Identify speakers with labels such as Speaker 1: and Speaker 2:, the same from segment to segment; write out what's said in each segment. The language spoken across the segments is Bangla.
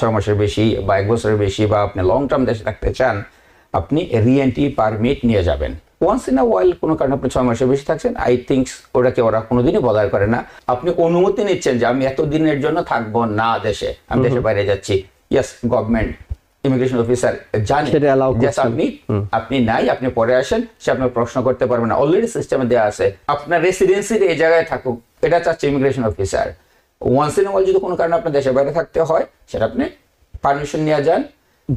Speaker 1: ছয় মাসের বেশি বা এক বছরের বেশি বা আপনি লং টার্ম দেশে থাকতে চান আপনি রিএন্ট্রি পারমিট নিয়ে যাবেন ওয়ান্স ইন আ ওয়াইল কোনো কারণে আপনি ছয় মাসের বেশি থাকছেন আই থিঙ্ক ওটাকে ওরা কোনোদিনই বদার করে না আপনি অনুমতি নিচ্ছেন যে আমি এতদিনের জন্য থাকবো না দেশে আমি দেশের বাইরে যাচ্ছি ইয়াস গভর্নমেন্ট ইমিগ্রেশন অফিসার জানেন আপনি নাই আপনি পরে আসেন সে আপনার প্রশ্ন করতে পারবে না অলরেডি সিস্টেমে দেওয়া আছে আপনার রেসিডেন্সি এই জায়গায় থাকুক এটা চাচ্ছে immigration officer once in all যদি কোনো কারণে আপনার দেশের বাইরে থাকতে হয় সেটা আপনি পারমিশন নিয়ে যান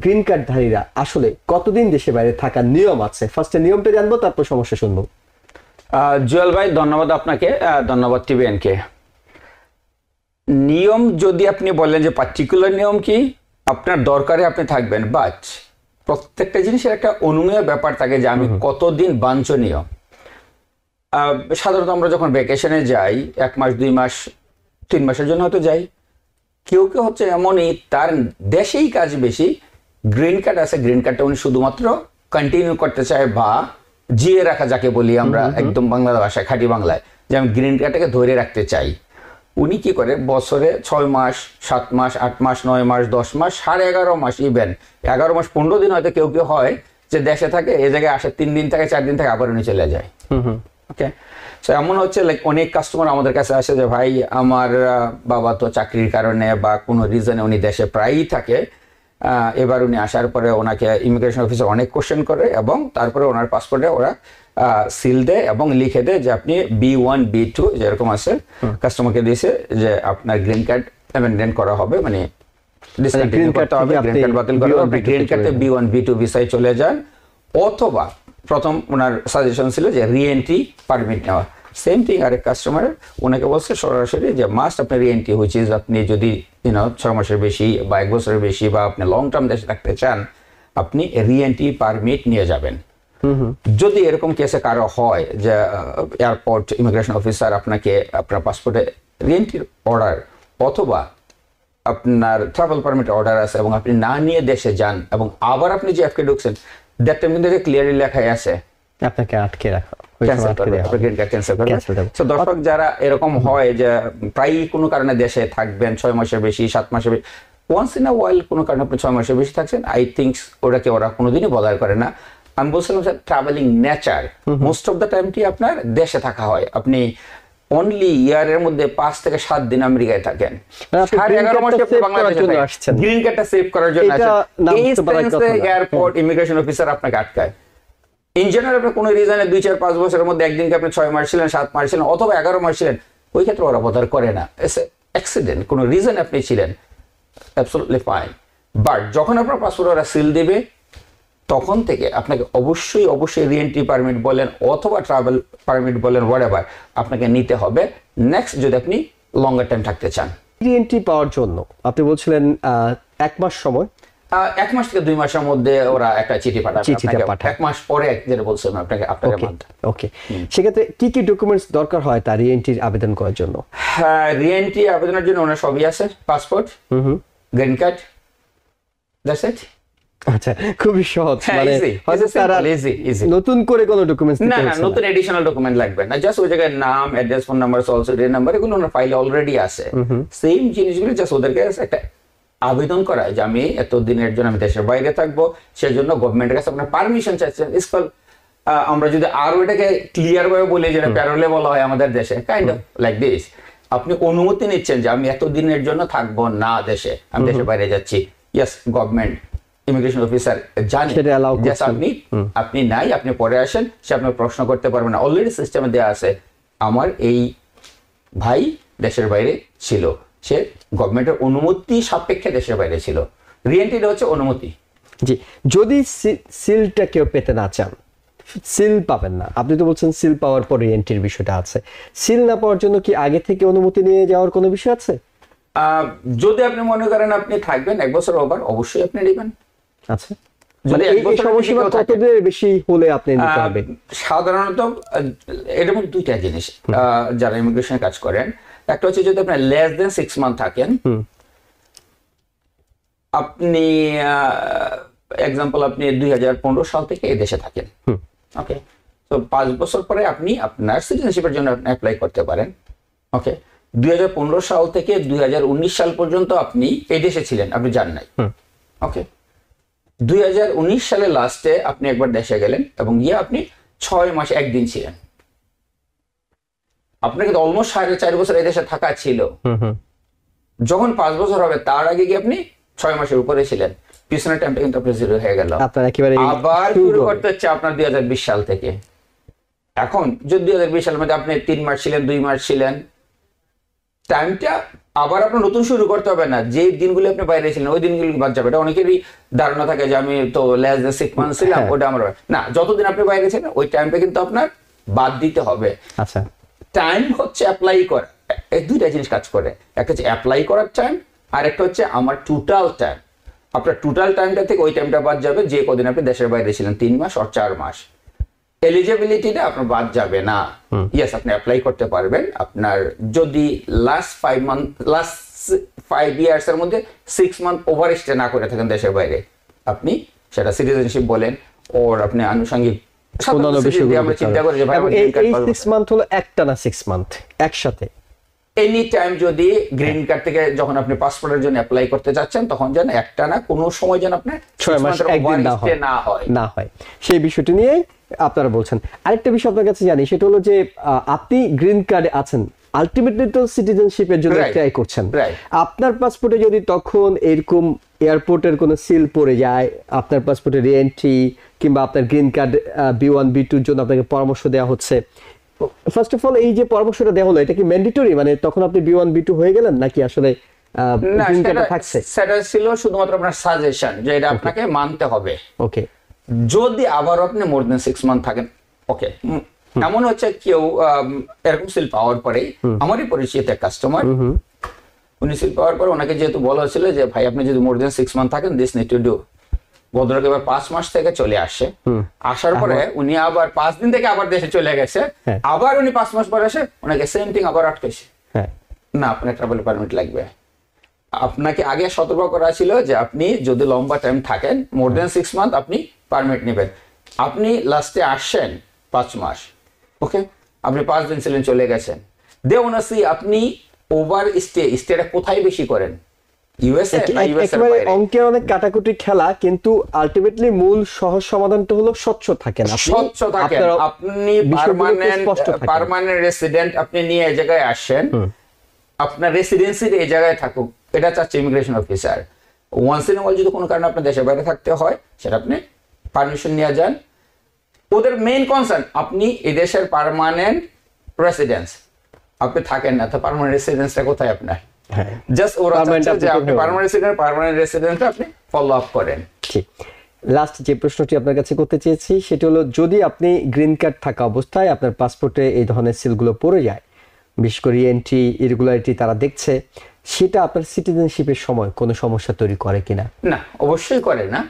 Speaker 2: গ্রিন কার্ডধারীরা আসলে কতদিন দেশে বাইরে থাকার নিয়ম আছে
Speaker 1: ফার্স্টে নিয়মটা জানবো তারপর সমস্যা শুনবো জুয়েল ভাই ধন্যবাদ আপনাকে ধন্যবাদ টিভিএনকে নিয়ম যদি আপনি বলেন যে পার্টিকুলার নিয়ম কি আপনার দরকারে আপনি থাকবেন বাচ প্রত্যেকটা জিনিসের একটা অনুমেয় ব্যাপার থাকে যে আমি কতদিন বাঞ্ছনীয় সাধারণত আমরা যখন ভ্যাকেশনে যাই এক মাস দুই মাস তিন মাসের জন্য হয়তো যাই কেউ কেউ হচ্ছে এমনই তার দেশেই কাজ বেশি গ্রিন কার্ড আছে গ্রিন কার্ডটা উনি শুধুমাত্র কন্টিনিউ করতে চায় বা জিয়ে রাখা যাকে বলি আমরা একদম বাংলা ভাষায় খাঁটি বাংলায় যে আমি গ্রিন কার্ডটাকে ধরে রাখতে চাই উনি কি করে বছরে ছয় মাস সাত মাস আট মাস নয় মাস দশ মাস সাড়ে এগারো মাস ইভেন এগারো মাস পনেরো দিন হয়তো কেউ কেউ হয় যে দেশে থাকে এ জায়গায় আসে তিন দিন থাকে চার দিন থাকে আবার উনি চলে যায় ওকে সো এমন হচ্ছে লাইক অনেক কাস্টমার আমাদের কাছে আসে যে ভাই আমার বাবা তো চাকরির কারণে বা কোনো রিজনে উনি দেশে প্রায়ই থাকে এবার উনি আসার পরে ওনাকে ইমিগ্রেশন অফিসার অনেক কোশ্চেন করে এবং তারপরে ওনার পাসপোর্টে ওরা সিল দেয় এবং লিখে দেয় যে আপনি বি ওয়ান বি টু যেরকম আছে কাস্টমারকে দিয়েছে যে আপনার গ্রিন কার্ড অ্যামেন্ডমেন্ট করা হবে মানে ডিসকন্টিনিউ মানে করতে হবে গ্রিন কার্ড বাতিল করে গ্রিন কার্ডে বি ওয়ান বি টু ভিসায় চলে যান অথবা প্রথম ওনার সাজেশন ছিল যে রিএন্ট্রি পারমিট নেওয়া সেম থিং আরেক কাস্টমার ওনাকে বলছে সরাসরি যে মাস্ট আপনার রিএন্ট্রি হুইচ ইজ আপনি যদি ইউনো ছয় মাসের বেশি বা এক বছরের বেশি বা আপনি লং টার্ম দেশে থাকতে চান আপনি রিএন্ট্রি পারমিট নিয়ে যাবেন যদি এরকম কেসে কারো হয় যে এয়ারপোর্ট ইমিগ্রেশন অফিসার আপনাকে আপনার পাসপোর্টে রিএন্ট্রির অর্ডার অথবা আপনার ট্রাভেল পারমিট অর্ডার আছে এবং আপনি না নিয়ে দেশে যান এবং আবার আপনি জিএফকে ঢুকছেন দ্যাট টাইম কিন্তু ক্লিয়ারলি লেখাই আছে
Speaker 2: আপনাকে আটকে রাখা
Speaker 1: দর্শক যারা এরকম হয় যে প্রায় কোনো কারণে দেশে থাকবেন ছয় মাসের বেশি সাত মাসের বেশি ওয়ান্স ইন আ ওয়াইল্ড কোনো কারণে আপনি ছয় মাসের বেশি থাকছেন আই থিঙ্কস ওটাকে ওরা কোনোদিনই বদার করে না আমি বলছিলাম sir travelling nature most of the টাইমটি আপনার দেশে থাকা হয় আপনি অনলি ইয়ারের মধ্যে পাঁচ থেকে সাত দিন আমেরিকায় থাকেন গ্রিন কার্ডটা সেভ করার জন্য এয়ারপোর্ট ইমিগ্রেশন অফিসার আপনাকে আটকায় ইন জেনারেল আপনি কোনো রিজনে দুই চার পাঁচ বছরের মধ্যে একদিনকে আপনি ছয় মাস ছিলেন সাত মাস ছিলেন অথবা এগারো মাস ছিলেন ওই ক্ষেত্রে ওরা বোধার করে না অ্যাক্সিডেন্ট কোনো রিজন আপনি ছিলেন অ্যাবসোলুটলি ফাইন বাট যখন আপনার পাসপোর্ট ওরা সিল দেবে তখন থেকে আপনাকে অবশ্যই অবশ্যই রিএন্ট্রি পারমিট বলেন অথবা ট্রাভেল পারমিট বলেন হোয়াট আপনাকে নিতে হবে নেক্সট যদি আপনি লঙ্গার টাইম থাকতে চান
Speaker 2: রিএন্ট্রি পাওয়ার জন্য আপনি বলছিলেন
Speaker 1: এক মাস সময় এক মাস থেকে দুই মাসের মধ্যে ওরা একটা চিঠি পাঠায় পাঠায় এক মাস পরে যেটা বলছিলাম আপনাকে আপনাকে
Speaker 2: ওকে সেক্ষেত্রে কি কি ডকুমেন্টস দরকার হয় তার রিএন্ট্রির আবেদন করার জন্য
Speaker 1: হ্যাঁ রিএন্ট্রি আবেদনের জন্য ওনার সবই আছে passport green card that's it
Speaker 2: আচ্ছা খুবই সহজ হ্যাঁ, মানে তারা নতুন করে কোনো ডকুমেন্টস না না নতুন
Speaker 1: এডিশনাল ডকুমেন্ট লাগবে না জাস্ট ওই জায়গায় নাম address phone number also day number এগুলো ওনার ফাইলে অলরেডি আছে সেম জিনিসগুলো জাস্ট ওদেরকে একটা আবেদন করা যে আমি এত দিনের জন্য আমি দেশের বাইরে থাকবো সেই গভর্নমেন্টের কাছে আপনার পারমিশন চাইছেন ইস আমরা যদি আরো এটাকে ক্লিয়ার ভাবে বলি যেটা প্যারোলে বলা হয় আমাদের দেশে কাইন্ড অফ লাইক দিস আপনি অনুমতি নিচ্ছেন যে আমি এত দিনের জন্য থাকবো না দেশে আমি দেশের বাইরে যাচ্ছি ইয়েস গভর্নমেন্ট ইমিগ্রেশন অফিসার জানে আপনি আপনি নাই আপনি পরে আসেন সে আপনার প্রশ্ন করতে পারবে না অলরেডি সিস্টেমে দেওয়া আছে আমার এই ভাই দেশের বাইরে ছিল সে গভর্নমেন্টের অনুমতি সাপেক্ষে দেশের বাইরে ছিল রিএন্ট্রিটা হচ্ছে অনুমতি জি যদি
Speaker 2: সিলটা কেউ পেতে না চান সিল পাবেন না আপনি তো বলছেন সিল পাওয়ার পর রিএন্ট্রির বিষয়টা আছে সিল না পাওয়ার জন্য কি আগে থেকে অনুমতি নিয়ে যাওয়ার কোনো বিষয় আছে
Speaker 1: যদি আপনি মনে করেন আপনি থাকবেন এক বছর ওভার অবশ্যই আপনি নেবেন আচ্ছা মানে
Speaker 2: মানে
Speaker 1: সাধারণত এরকম মানে দুইটা জিনিস যারা ইমিগ্রেশনে কাজ করেন একটা হচ্ছে যদি আপনি লেস দেন সিক্স মান্থ থাকেন আপনি এক্সাম্পল আপনি দুই সাল থেকে এদেশে থাকেন ওকে তো পাঁচ বছর পরে আপনি আপনার সিটিজেনশিপের জন্য আপনি অ্যাপ্লাই করতে পারেন ওকে দুই সাল থেকে দুই সাল পর্যন্ত আপনি এদেশে ছিলেন আপনি যান নাই ওকে দুই সালে লাস্টে আপনি একবার দেশে গেলেন এবং গিয়ে আপনি ছয় মাস একদিন ছিলেন আপনাকে তো অলমোস্ট সাড়ে চার বছর এই দেশে থাকা ছিল যখন পাঁচ বছর হবে তার আগে গিয়ে আপনি ছয় মাসের উপরে ছিলেন পিছনের টাইমটা কিন্তু আপনি জিরো হয়ে গেল আবার শুরু করতে হচ্ছে আপনার দুই হাজার বিশ সাল থেকে এখন যদি দুই হাজার বিশ সালের মধ্যে আপনি তিন মাস ছিলেন দুই মাস ছিলেন টাইমটা আবার আপনার নতুন শুরু করতে হবে না যে দিনগুলি আপনি বাইরে ছিলেন ওই দিনগুলি বাদ যাবে এটা অনেকেরই ধারণা থাকে যে আমি তো ল্যাস মান্থ ছিলাম হ্যাঁ। ওটা আমার না যতদিন আপনি বাইরে ছিলেন ওই টাইমটা কিন্তু আপনার বাদ দিতে হবে আচ্ছা টাইম হচ্ছে অ্যাপ্লাই করা এই দুইটা জিনিস কাজ করে একটা হচ্ছে অ্যাপ্লাই করার টাইম আর একটা হচ্ছে আমার টোটাল টাইম আপনার টোটাল টাইমটা থেকে ওই টাইমটা বাদ যাবে যে কদিন আপনি দেশের বাইরে ছিলেন তিন মাস আর চার মাস এলিজিবিলিটিটা আপনার বাদ যাবে না ইয়েস আপনি অ্যাপ্লাই করতে পারবেন আপনার যদি last five month last five years এর মধ্যে সিক্স মান্থ ওভার স্টে না করে থাকেন দেশের বাইরে আপনি সেটা সিটিজেনশিপ বলেন ওর আপনি আনুষঙ্গিক আমরা চিন্তা করি যে ভাই এই সিক্স
Speaker 2: মান্থ হলো একটা না সিক্স মান্থ একসাথে
Speaker 1: এনি টাইম যদি গ্রিন হ্যাঁ। কার্ড থেকে যখন আপনি পাসপোর্টের জন্য অ্যাপ্লাই করতে যাচ্ছেন তখন যেন একটা না কোনো সময় যেন আপনার ছয় মাস একদিন না হয় না
Speaker 2: হয় সেই বিষয়টি নিয়ে আপনারা বলছেন আরেকটা বিষয় আপনার কাছে জানি সেটা হলো যে আপনি গ্রিন কার্ডে আছেন আলটিমেটলি তো সিটিজেনশিপের জন্য ট্রাই করছেন আপনার পাসপোর্টে যদি তখন এরকম এয়ারপোর্টের কোনো সিল পড়ে যায় আপনার পাসপোর্টে রিএন্ট্রি কিংবা আপনার green card B one B টুর জন্য আপনাকে পরামর্শ দেওয়া হচ্ছে ফার্স্ট অফ অল এই যে পরামর্শটা দেওয়া হলো এটা কি ম্যান্ডেটরি মানে তখন আপনি বি ওয়ান বি টু হয়ে গেলেন নাকি আসলে
Speaker 1: সেটা ছিল শুধুমাত্র আপনার সাজেশন যে এটা আপনাকে মানতে হবে ওকে যদি আবার আপনি মোর দেন সিক্স মান্থ থাকেন ওকে এমন হচ্ছে কেউ এরকম সিল পাওয়ার পরে আমারই পরিচিত এক কাস্টমার উনি সিল পাওয়ার পরে ওনাকে যেহেতু বলা হয়েছিল যে ভাই আপনি যদি মোর দেন সিক্স মান্থ থাকেন দিস নিড টু ডু ভদ্রলোক এবার পাঁচ মাস থেকে চলে আসে আসার পরে উনি আবার পাঁচ দিন থেকে আবার দেশে চলে গেছে হ্যাঁ। আবার উনি পাঁচ মাস পরে আসে ওনাকে সেম থিং আবার আটকেছে হ্যাঁ। না আপনার ট্রাভেল পারমিট লাগবে আপনাকে আগে সতর্ক করা ছিল যে আপনি যদি লম্বা টাইম থাকেন মোর দেন সিক্স মান্থ আপনি পারমিট নেবেন আপনি লাস্টে আসছেন পাঁচ মাস ওকে আপনি পাঁচ দিন ছিলেন চলে গেছেন দে ওনাসি আপনি ওভার স্টে স্টেটা কোথায় বেশি করেন একেবারে
Speaker 2: অঙ্কের অনেক কাটাকুটি খেলা কিন্তু আলটিমেটলি মূল সহজ সমাধানটা হলো স্বচ্ছ থাকেন স্বচ্ছ থাকেন আপনি
Speaker 1: পারমানেন্ট রেসিডেন্ট আপনি নিয়ে এই জায়গায় আসেন আপনার রেসিডেন্সি এই জায়গায় থাকুক এটা চাচ্ছে immigration officer once in all যদি কোনো কারণে আপনার দেশের বাইরে থাকতে হয় সেটা আপনি পারমিশন নিয়ে যান ওদের মেইন কনসার্ন আপনি এদেশের পার্মানেন্ট রেসিডেন্স আপনি থাকেন না তো পার্মানেন্ট রেসিডেন্সটা কোথায় আপনার জাস্ট হ্যাঁ। ওরা যে আপনি পার্মানেন্ট রেসিডেন্ট পার্মানেন্ট আপনি ফলো আপ করেন
Speaker 2: ঠিক লাস্ট যে প্রশ্নটি আপনার কাছে করতে চেয়েছি সেটি হলো যদি আপনি গ্রিন কার্ড থাকা অবস্থায় আপনার পাসপোর্টে এই ধরনের সিলগুলো পড়ে যায় বিশেষ করে এন্ট্রি ইরেগুলারিটি তারা দেখছে সেটা আপনার সিটিজেনশিপের সময় কোনো সমস্যা তৈরি করে কিনা
Speaker 1: না অবশ্যই করে না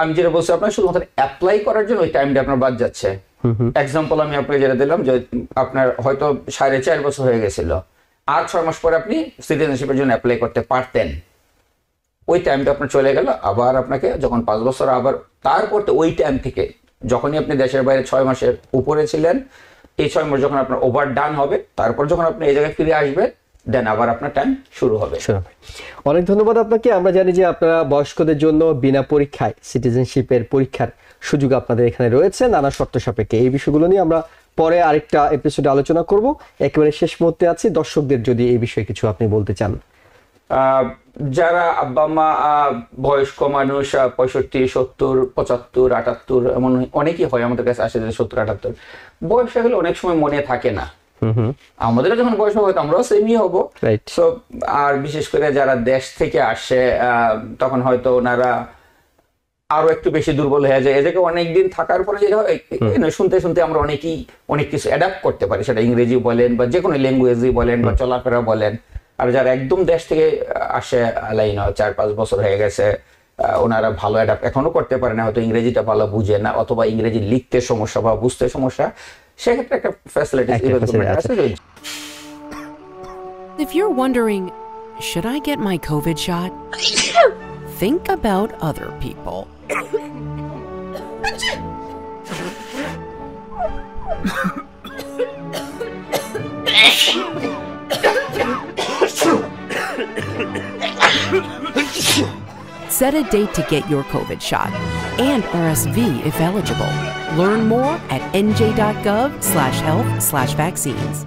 Speaker 1: আমি যেটা বলছি আপনার শুধুমাত্র অ্যাপ্লাই করার জন্য ওই টাইমটা আপনার বাদ যাচ্ছে এক্সাম্পল আমি আপনাকে যেটা দিলাম যে আপনার হয়তো সাড়ে চার বছর হয়ে গেছিল আর ছয় মাস পরে আপনি সিটিজেনশিপের জন্য অ্যাপ্লাই করতে পারতেন ওই টাইমটা আপনার চলে গেল আবার আপনাকে যখন পাঁচ বছর আবার তারপর তো ওই টাইম থেকে যখনই আপনি দেশের বাইরে ছয় মাসের উপরে ছিলেন এই ছয় মাস যখন আপনার ওভার ডান হবে তারপর যখন আপনি এই জায়গায় ফিরে আসবেন দেন আবার আপনার টাইম শুরু হবে
Speaker 2: অনেক ধন্যবাদ আপনাকে আমরা জানি যে আপনারা বয়স্কদের জন্য বিনা পরীক্ষায় সিটিজেনশিপের পরীক্ষার সুযোগ আপনাদের এখানে রয়েছে নানা শর্ত সাপেক্ষে এই বিষয়গুলো নিয়ে আমরা পরে আরেকটা এপিসোডে আলোচনা করব একেবারে শেষ মুহূর্তে আছি দর্শকদের যদি এই বিষয়ে কিছু আপনি বলতে চান
Speaker 1: যারা আব্বা মা বয়স্ক মানুষ পঁয়ষট্টি সত্তর পঁচাত্তর আটাত্তর এমন অনেকেই হয় আমাদের কাছে আসে যে সত্তর আটাত্তর বয়স হলে অনেক সময় মনে থাকে না আমাদেরও যখন বয়স হবে আমরাও সেমই হবো আর বিশেষ করে যারা দেশ থেকে আসে তখন হয়তো ওনারা আরো একটু বেশি দুর্বল হয়ে যায় এদেরকে অনেকদিন থাকার পরে যেটা হয় শুনতে শুনতে আমরা অনেকেই অনেক কিছু অ্যাডাপ্ট করতে পারি সেটা ইংরেজি বলেন বা যে কোনো ল্যাঙ্গুয়েজই বলেন বা চলাফেরা বলেন আর যারা একদম দেশ থেকে আসে লাইন চার পাঁচ বছর হয়ে গেছে ওনারা ভালো অ্যাডাপ্ট এখনো করতে পারে না হয়তো ইংরেজিটা ভালো বুঝে না অথবা ইংরেজি লিখতে সমস্যা বা বুঝতে সমস্যা সেক্ষেত্রে একটা facility If you're wondering, should I get my COVID shot? think about other people.
Speaker 2: Set a date to get your COVID shot and RSV if eligible. Learn more at nj.gov slash health slash vaccines.